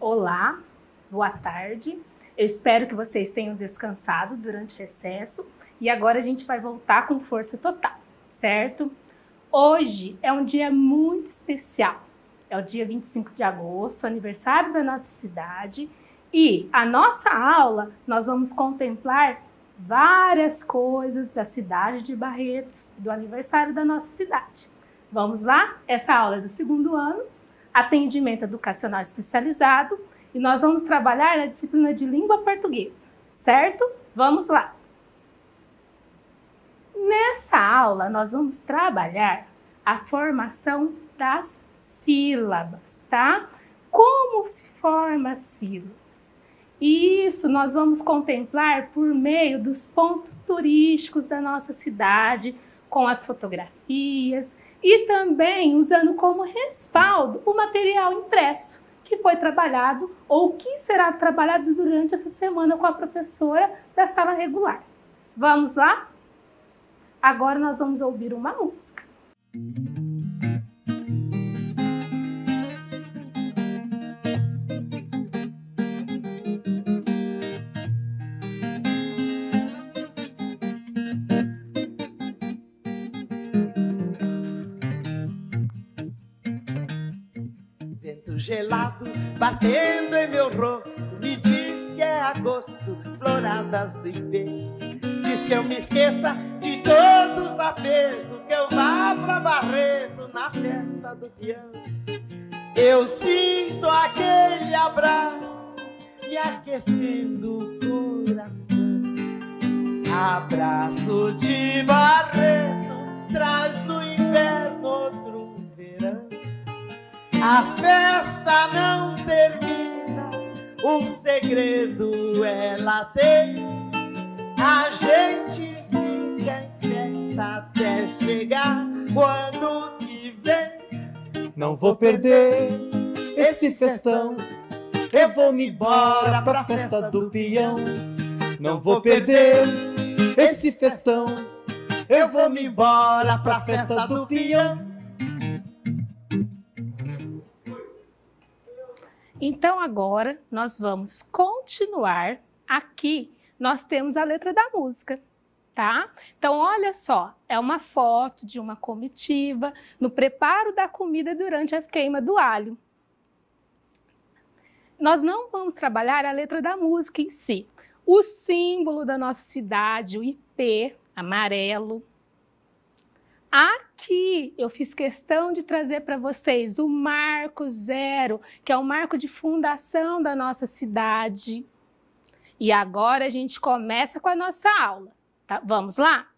Olá, boa tarde. Eu espero que vocês tenham descansado durante o recesso e agora a gente vai voltar com força total, certo? Hoje é um dia muito especial. É o dia 25 de agosto, aniversário da nossa cidade, e a nossa aula nós vamos contemplar várias coisas da cidade de Barretos, do aniversário da nossa cidade. Vamos lá? Essa aula é do segundo ano atendimento educacional especializado e nós vamos trabalhar na disciplina de língua portuguesa, certo? Vamos lá! Nessa aula, nós vamos trabalhar a formação das sílabas, tá? Como se forma sílabas? Isso nós vamos contemplar por meio dos pontos turísticos da nossa cidade, com as fotografias, e também usando como respaldo o material impresso que foi trabalhado ou que será trabalhado durante essa semana com a professora da sala regular. Vamos lá? Agora nós vamos ouvir uma música. gelado batendo em meu rosto. Me diz que é agosto, floradas do inverno, Diz que eu me esqueça de todos os apertos, que eu vá pra Barreto na festa do peão. Eu sinto aquele abraço me aquecendo o coração. Abraço de Barreto, traz no inverno outro a festa não termina, o segredo ela é tem. A gente fica em festa até chegar o ano que vem. Não vou perder esse festão. Eu vou me embora pra festa do peão. Não vou perder esse festão. Eu vou me embora pra festa do peão. Então agora nós vamos continuar. Aqui nós temos a letra da música, tá? Então olha só, é uma foto de uma comitiva no preparo da comida durante a queima do alho. Nós não vamos trabalhar a letra da música em si. O símbolo da nossa cidade, o IP amarelo, Aqui eu fiz questão de trazer para vocês o Marco Zero, que é o marco de fundação da nossa cidade. E agora a gente começa com a nossa aula. Tá? Vamos lá?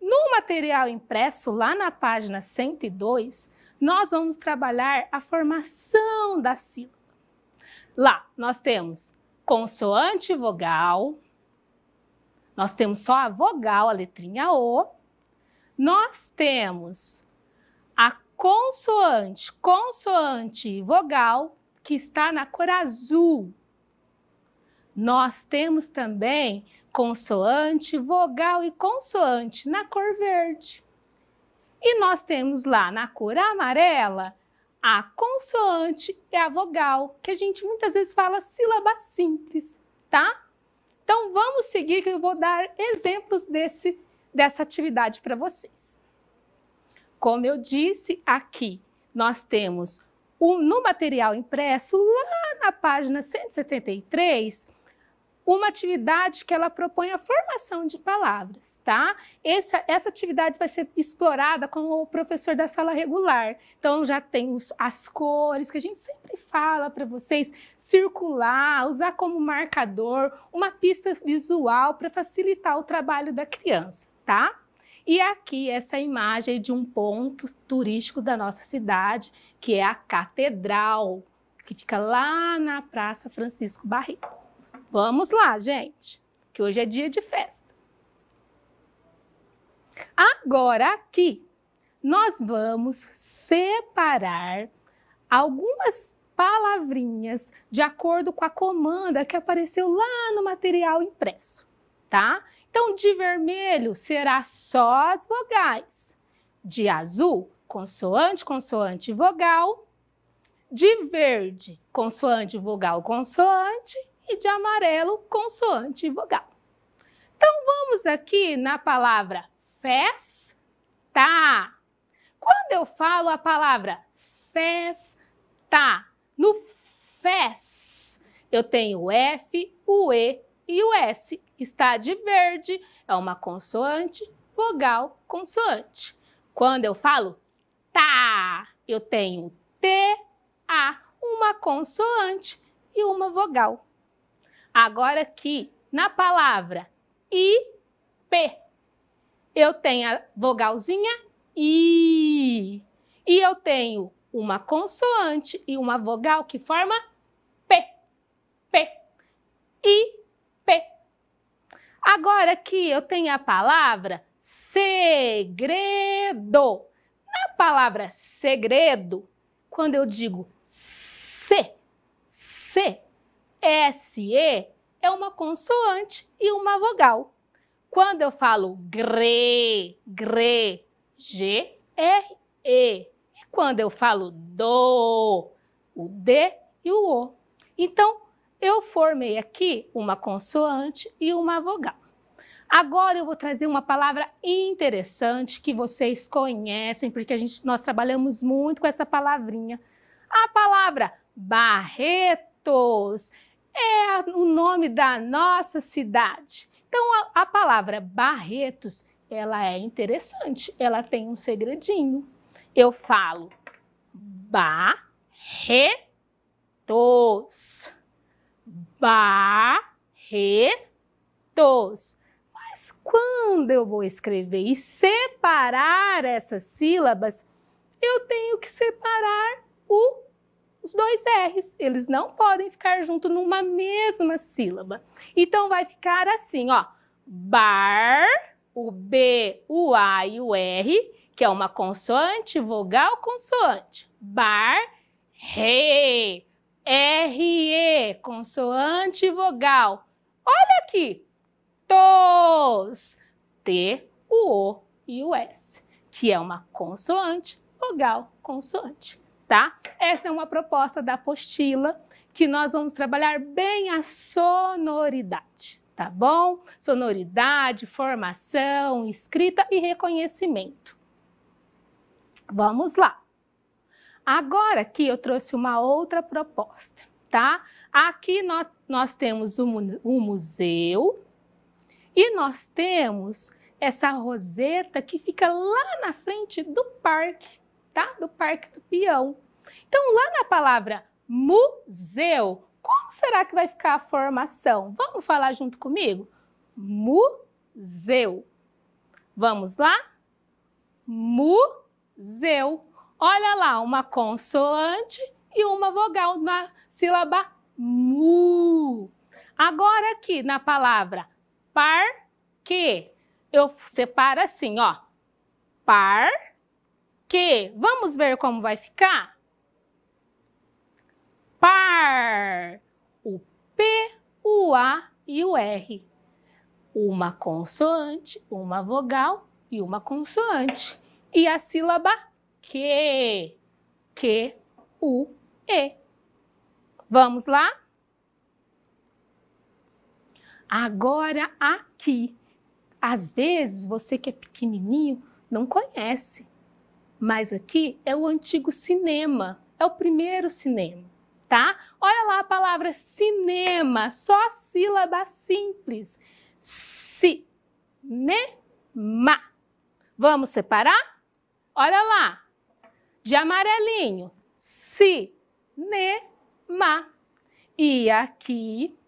No material impresso, lá na página 102, nós vamos trabalhar a formação da sílaba. Lá nós temos consoante vogal, nós temos só a vogal, a letrinha O, nós temos a consoante, consoante e vogal, que está na cor azul. Nós temos também consoante, vogal e consoante na cor verde. E nós temos lá na cor amarela a consoante e a vogal, que a gente muitas vezes fala sílaba simples, tá? Então vamos seguir que eu vou dar exemplos desse dessa atividade para vocês. Como eu disse, aqui nós temos um, no material impresso, lá na página 173, uma atividade que ela propõe a formação de palavras, tá? Essa, essa atividade vai ser explorada com o professor da sala regular. Então, já tem os, as cores que a gente sempre fala para vocês, circular, usar como marcador, uma pista visual para facilitar o trabalho da criança tá? E aqui essa imagem é de um ponto turístico da nossa cidade, que é a Catedral, que fica lá na Praça Francisco Barreto. Vamos lá, gente, que hoje é dia de festa. Agora aqui, nós vamos separar algumas palavrinhas de acordo com a comanda que apareceu lá no material impresso, tá? Então, de vermelho será só as vogais. De azul, consoante, consoante, vogal. De verde, consoante, vogal, consoante. E de amarelo, consoante, vogal. Então, vamos aqui na palavra festa. Quando eu falo a palavra festa, no fes, eu tenho o F, o E e o S está de verde, é uma consoante, vogal, consoante. Quando eu falo tá, eu tenho T, A, uma consoante e uma vogal. Agora aqui, na palavra I, P, eu tenho a vogalzinha I. E eu tenho uma consoante e uma vogal que forma P. P. I, P. Agora aqui eu tenho a palavra segredo. Na palavra segredo, quando eu digo C, C, S, E, é uma consoante e uma vogal. Quando eu falo gre, gre, G, R, E. E quando eu falo do, o D e o O. Então, eu formei aqui uma consoante e uma vogal. Agora eu vou trazer uma palavra interessante que vocês conhecem, porque a gente, nós trabalhamos muito com essa palavrinha. A palavra Barretos é o nome da nossa cidade. Então a, a palavra Barretos, ela é interessante, ela tem um segredinho. Eu falo Barretos barretos. Mas quando eu vou escrever e separar essas sílabas, eu tenho que separar o, os dois R's. Eles não podem ficar junto numa mesma sílaba. Então vai ficar assim, ó. Bar, o B, o A e o R, que é uma consoante, vogal, consoante. Bar, re. R R-E, consoante vogal. Olha aqui, tos, T, o O e o S, que é uma consoante, vogal, consoante, tá? Essa é uma proposta da apostila que nós vamos trabalhar bem a sonoridade, tá bom? Sonoridade, formação, escrita e reconhecimento. Vamos lá. Agora aqui eu trouxe uma outra proposta, tá? Aqui nós, nós temos o um, um museu e nós temos essa roseta que fica lá na frente do parque, tá? Do Parque do Peão. Então, lá na palavra museu, como será que vai ficar a formação? Vamos falar junto comigo? Museu. Vamos lá? Museu. Olha lá, uma consoante e uma vogal na sílaba mu. Agora aqui na palavra par que eu separo assim, ó. Par que. Vamos ver como vai ficar? Par. O P, o A e o R. Uma consoante, uma vogal e uma consoante. E a sílaba que, que, u, e. Vamos lá? Agora aqui, às vezes você que é pequenininho não conhece, mas aqui é o antigo cinema, é o primeiro cinema, tá? Olha lá a palavra cinema, só a sílaba simples. Cinema. Vamos separar? Olha lá, de amarelinho, si, ne, ma. E aqui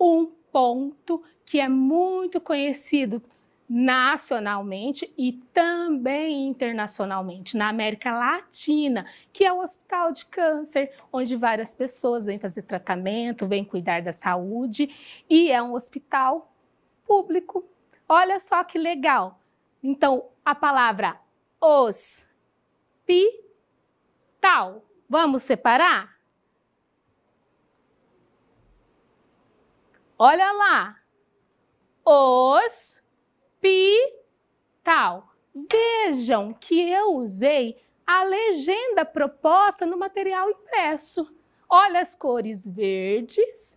um ponto que é muito conhecido nacionalmente e também internacionalmente, na América Latina, que é o Hospital de Câncer, onde várias pessoas vêm fazer tratamento, vêm cuidar da saúde e é um hospital público. Olha só que legal. Então, a palavra hospital tal. Vamos separar? Olha lá. Os tal. Vejam que eu usei a legenda proposta no material impresso. Olha as cores verdes,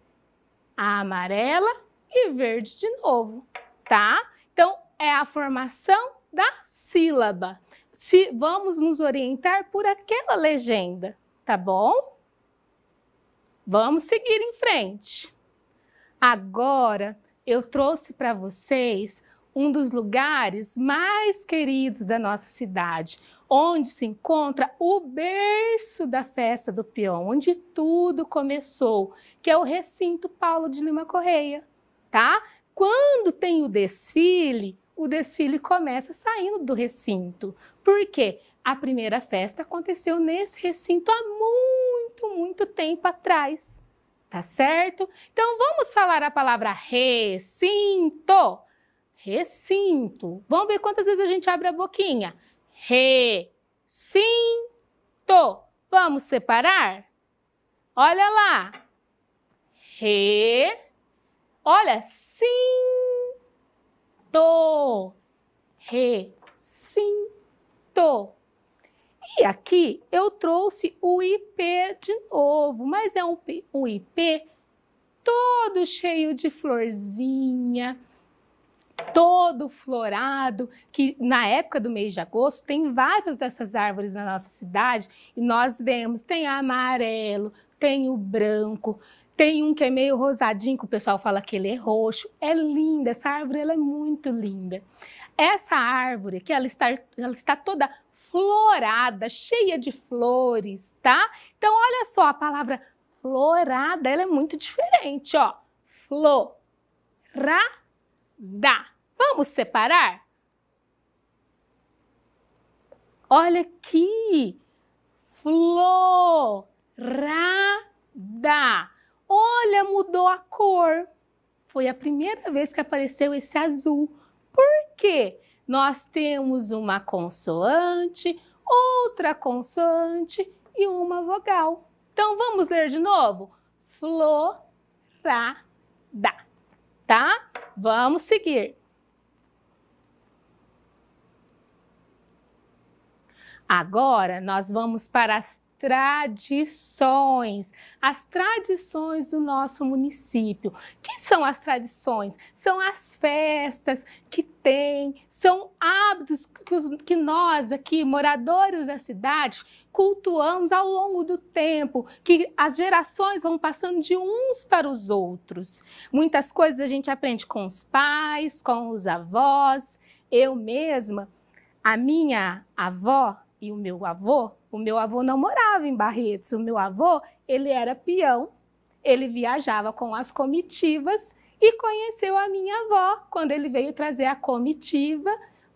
a amarela e verde de novo, tá? Então, é a formação da sílaba se vamos nos orientar por aquela legenda, tá bom? Vamos seguir em frente. Agora eu trouxe para vocês um dos lugares mais queridos da nossa cidade, onde se encontra o berço da festa do peão, onde tudo começou, que é o recinto Paulo de Lima Correia, tá? Quando tem o desfile, o desfile começa saindo do recinto. Porque a primeira festa aconteceu nesse recinto há muito, muito tempo atrás. Tá certo? Então vamos falar a palavra recinto. Recinto. Vamos ver quantas vezes a gente abre a boquinha. Recinto. Vamos separar? Olha lá. Re. Olha, sim. Do. Re. Tô. E aqui eu trouxe o IP de novo, mas é um, um IP todo cheio de florzinha, todo florado, que na época do mês de agosto tem várias dessas árvores na nossa cidade e nós vemos, tem amarelo, tem o branco, tem um que é meio rosadinho, que o pessoal fala que ele é roxo. É linda, essa árvore ela é muito linda. Essa árvore que ela está, ela está toda florada, cheia de flores, tá? Então olha só a palavra florada, ela é muito diferente, ó. Florada. Vamos separar? Olha aqui. Florada. Olha, mudou a cor. Foi a primeira vez que apareceu esse azul. Porque nós temos uma consoante, outra consoante e uma vogal. Então vamos ler de novo? Florada, tá? Vamos seguir. Agora nós vamos para as tradições, as tradições do nosso município. Que são as tradições? São as festas que tem, são hábitos que nós aqui, moradores da cidade, cultuamos ao longo do tempo, que as gerações vão passando de uns para os outros. Muitas coisas a gente aprende com os pais, com os avós. Eu mesma, a minha avó, e o meu avô, o meu avô não morava em Barretos, o meu avô, ele era peão, ele viajava com as comitivas e conheceu a minha avó quando ele veio trazer a comitiva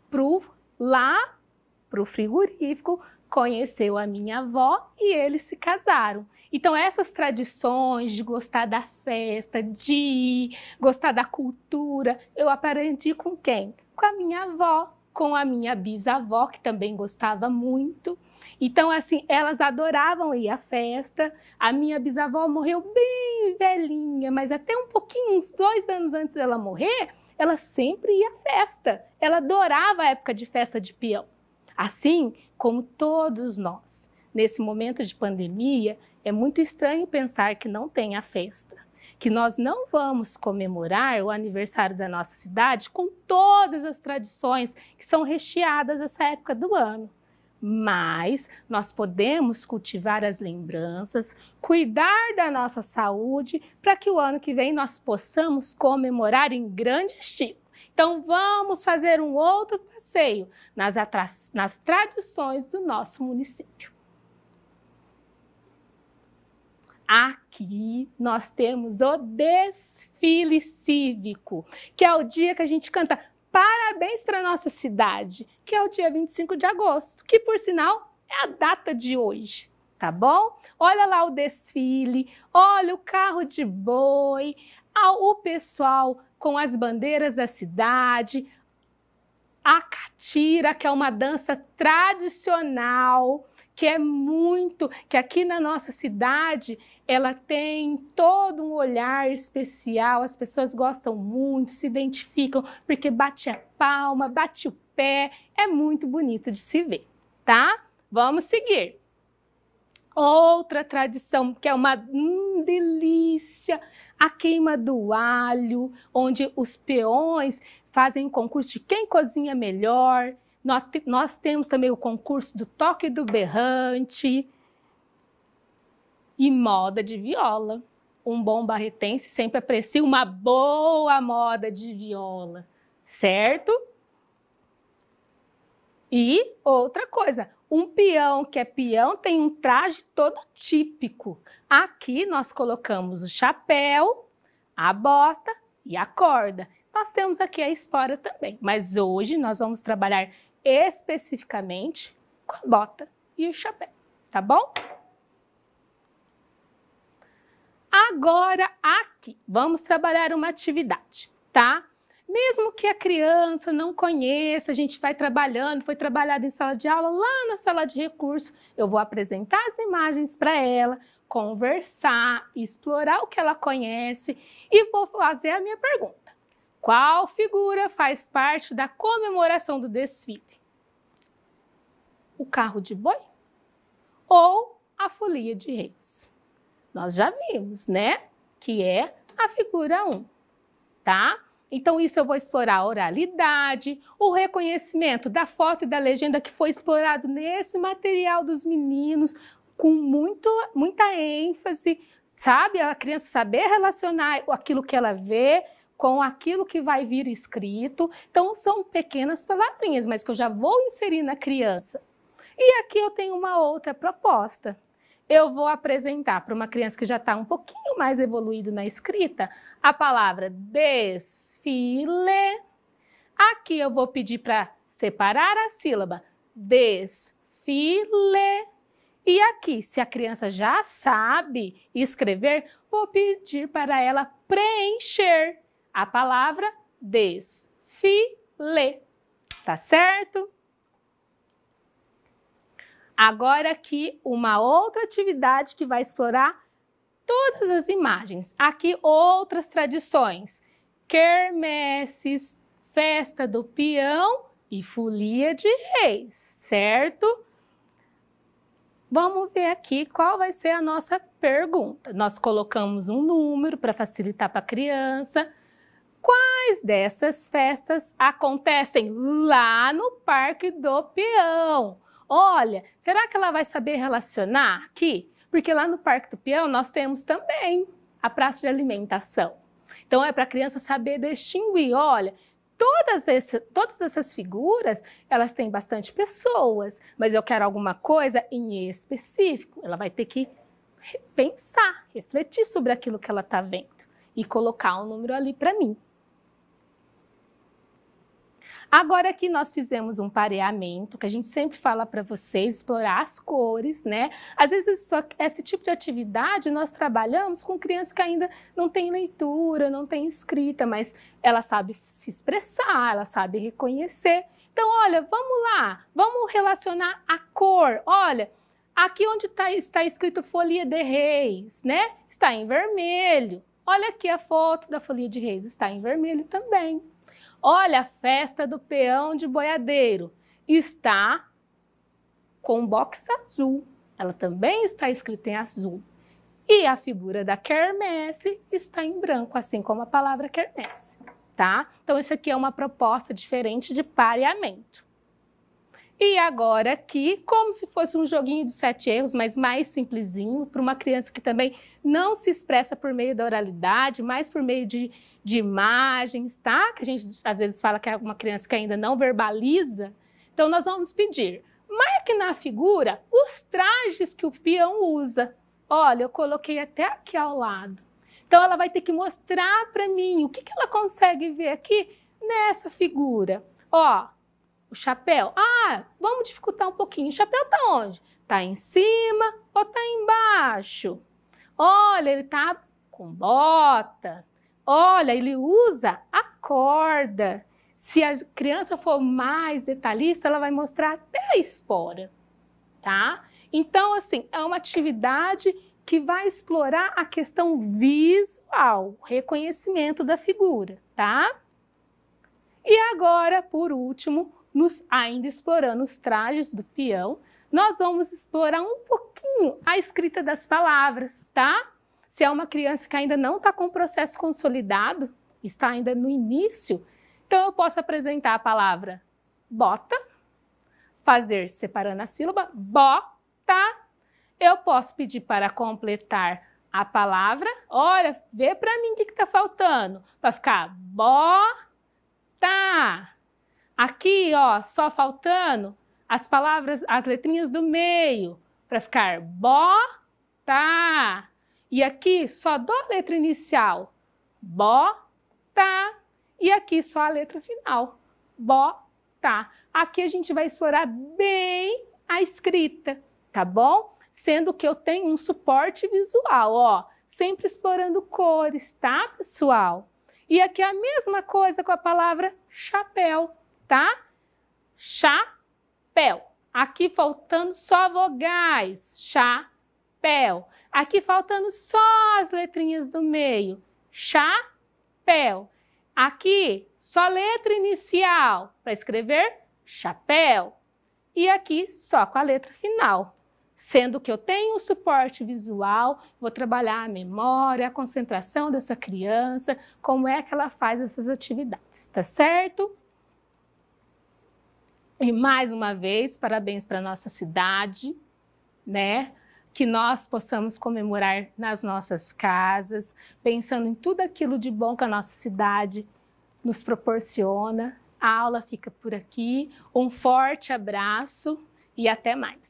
pro, lá para o frigorífico, conheceu a minha avó e eles se casaram. Então, essas tradições de gostar da festa, de gostar da cultura, eu aprendi com quem? Com a minha avó, com a minha bisavó, que também gostava muito. Então, assim, elas adoravam ir à festa. A minha bisavó morreu bem velhinha, mas até um pouquinho, uns dois anos antes dela morrer, ela sempre ia à festa. Ela adorava a época de festa de peão. Assim como todos nós. Nesse momento de pandemia, é muito estranho pensar que não tem a festa que nós não vamos comemorar o aniversário da nossa cidade com todas as tradições que são recheadas essa época do ano. Mas nós podemos cultivar as lembranças, cuidar da nossa saúde, para que o ano que vem nós possamos comemorar em grande estilo. Então vamos fazer um outro passeio nas, nas tradições do nosso município. aqui nós temos o desfile cívico, que é o dia que a gente canta parabéns para nossa cidade, que é o dia 25 de agosto, que por sinal é a data de hoje, tá bom? Olha lá o desfile, olha o carro de boi, o pessoal com as bandeiras da cidade, a catira, que é uma dança tradicional que é muito, que aqui na nossa cidade ela tem todo um olhar especial, as pessoas gostam muito, se identificam, porque bate a palma, bate o pé, é muito bonito de se ver, tá? Vamos seguir. Outra tradição que é uma hum, delícia, a queima do alho, onde os peões fazem um concurso de quem cozinha melhor, nós temos também o concurso do toque do berrante e moda de viola. Um bom barretense sempre aprecia uma boa moda de viola, certo? E outra coisa, um peão que é peão tem um traje todo típico. Aqui nós colocamos o chapéu, a bota e a corda. Nós temos aqui a espora também, mas hoje nós vamos trabalhar especificamente com a bota e o chapéu, tá bom? Agora, aqui, vamos trabalhar uma atividade, tá? Mesmo que a criança não conheça, a gente vai trabalhando, foi trabalhado em sala de aula, lá na sala de recurso, eu vou apresentar as imagens para ela, conversar, explorar o que ela conhece e vou fazer a minha pergunta. Qual figura faz parte da comemoração do desfile? O carro de boi ou a folia de reis? Nós já vimos, né? Que é a figura 1, tá? Então, isso eu vou explorar a oralidade, o reconhecimento da foto e da legenda que foi explorado nesse material dos meninos, com muito, muita ênfase, sabe? A criança saber relacionar aquilo que ela vê com aquilo que vai vir escrito. Então, são pequenas palavrinhas, mas que eu já vou inserir na criança. E aqui eu tenho uma outra proposta. Eu vou apresentar para uma criança que já está um pouquinho mais evoluído na escrita a palavra desfile. Aqui eu vou pedir para separar a sílaba desfile. E aqui, se a criança já sabe escrever, vou pedir para ela preencher a palavra desfile, tá certo? Agora aqui uma outra atividade que vai explorar todas as imagens. Aqui outras tradições, quermesses, festa do peão e folia de reis, certo? Vamos ver aqui qual vai ser a nossa pergunta. Nós colocamos um número para facilitar para a criança. Quais dessas festas acontecem lá no Parque do Peão? Olha, será que ela vai saber relacionar aqui? Porque lá no Parque do Peão nós temos também a praça de alimentação. Então é para a criança saber distinguir, olha, todas, esse, todas essas figuras, elas têm bastante pessoas, mas eu quero alguma coisa em específico. Ela vai ter que pensar, refletir sobre aquilo que ela está vendo e colocar um número ali para mim. Agora aqui nós fizemos um pareamento, que a gente sempre fala para vocês, explorar as cores, né? Às vezes só, esse tipo de atividade nós trabalhamos com crianças que ainda não tem leitura, não tem escrita, mas ela sabe se expressar, ela sabe reconhecer. Então, olha, vamos lá, vamos relacionar a cor. Olha, aqui onde tá, está escrito folia de reis, né? Está em vermelho. Olha aqui a foto da folia de reis, está em vermelho também. Olha a festa do peão de boiadeiro. Está com box azul. Ela também está escrita em azul. E a figura da quermesse está em branco, assim como a palavra quermesse, tá? Então, isso aqui é uma proposta diferente de pareamento. E agora aqui, como se fosse um joguinho de sete erros, mas mais simplesinho, para uma criança que também não se expressa por meio da oralidade, mas por meio de, de imagens, tá? Que a gente às vezes fala que é uma criança que ainda não verbaliza. Então, nós vamos pedir, marque na figura os trajes que o peão usa. Olha, eu coloquei até aqui ao lado. Então, ela vai ter que mostrar para mim o que, que ela consegue ver aqui nessa figura. Ó, o chapéu. Ah, vamos dificultar um pouquinho. O chapéu está onde? Está em cima ou está embaixo? Olha, ele está com bota. Olha, ele usa a corda. Se a criança for mais detalhista, ela vai mostrar até a espora, tá? Então, assim, é uma atividade que vai explorar a questão visual, reconhecimento da figura, tá? E agora, por último, nos, ainda explorando os trajes do peão, nós vamos explorar um pouquinho a escrita das palavras, tá? Se é uma criança que ainda não está com o processo consolidado, está ainda no início, então eu posso apresentar a palavra bota, fazer separando a sílaba, bota. Eu posso pedir para completar a palavra. Olha, vê para mim o que está faltando. Para ficar bota aqui, ó, só faltando as palavras, as letrinhas do meio, para ficar tá E aqui só dou a letra inicial, tá E aqui só a letra final, tá Aqui a gente vai explorar bem a escrita, tá bom? Sendo que eu tenho um suporte visual, ó, sempre explorando cores, tá, pessoal? E aqui é a mesma coisa com a palavra chapéu tá? Chapéu. Aqui faltando só vogais. Chapéu. Aqui faltando só as letrinhas do meio. Chapéu. Aqui só letra inicial para escrever chapéu. E aqui só com a letra final. Sendo que eu tenho o suporte visual, vou trabalhar a memória, a concentração dessa criança, como é que ela faz essas atividades, tá certo? E mais uma vez, parabéns para nossa cidade, né? Que nós possamos comemorar nas nossas casas, pensando em tudo aquilo de bom que a nossa cidade nos proporciona. A aula fica por aqui. Um forte abraço e até mais.